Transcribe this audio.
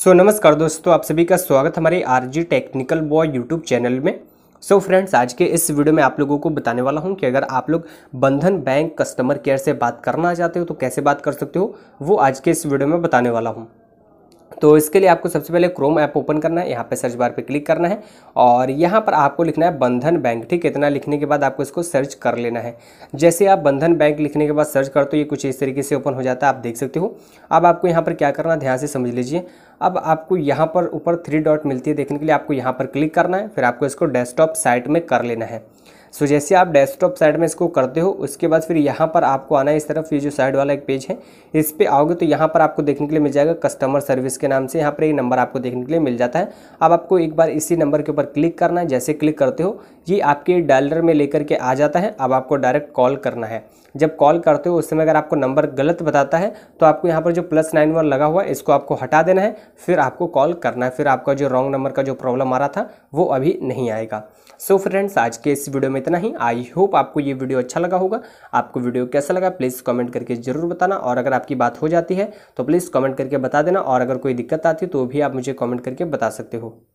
सो so, नमस्कार दोस्तों आप सभी का स्वागत हमारे R G technical boy YouTube channel में सो so फ्रेंड्स आज के इस वीडियो में आप लोगों को बताने वाला हूं कि अगर आप लोग बंधन बैंक कस्टमर केयर से बात करना चाहते हो तो कैसे बात कर सकते हो वो आज के इस वीडियो में बताने वाला हूं तो इसके लिए आपको सबसे पहले क्रोम ऐप ओपन करना है यहाँ पे सर्च बार पे क्लिक करना है और यहाँ पर आपको लिखना है बंधन बैंक ठीक है इतना लिखने के बाद आपको इसको सर्च कर लेना है जैसे आप बंधन बैंक लिखने के बाद सर्च कर तो ये कुछ इस तरीके से ओपन हो जाता है आप देख सकते हो अब आपको यहाँ पर क्या करना है ध्यान से समझ लीजिए अब आपको यहाँ पर ऊपर थ्री डॉट मिलती है देखने के लिए आपको यहाँ पर क्लिक करना है फिर आपको इसको डेस्कटॉप साइट में कर लेना है सो जैसे आप डेस्कटॉप साइड में इसको करते हो उसके बाद फिर यहाँ पर आपको आना है इस तरफ ये जो साइड वाला एक पेज है इस पर आओगे तो यहाँ पर आपको देखने के लिए मिल जाएगा कस्टमर सर्विस के नाम से यहाँ पर एक नंबर आपको देखने के लिए मिल जाता है अब आपको एक बार इसी नंबर के ऊपर क्लिक करना है जैसे क्लिक करते हो ये आपके डायलर में लेकर के आ जाता है अब आपको डायरेक्ट कॉल करना है जब कॉल करते हो उस समय अगर आपको नंबर गलत बताता है तो आपको यहाँ पर जो प्लस नाइन वन लगा हुआ है इसको आपको हटा देना है फिर आपको कॉल करना है फिर आपका जो रॉन्ग नंबर का जो प्रॉब्लम आ रहा था वो अभी नहीं आएगा सो so फ्रेंड्स आज के इस वीडियो में इतना ही आई होप आपको ये वीडियो अच्छा लगा होगा आपको वीडियो कैसा लगा प्लीज़ कमेंट करके ज़रूर बताना और अगर आपकी बात हो जाती है तो प्लीज़ कमेंट करके बता देना और अगर कोई दिक्कत आती है तो भी आप मुझे कमेंट करके बता सकते हो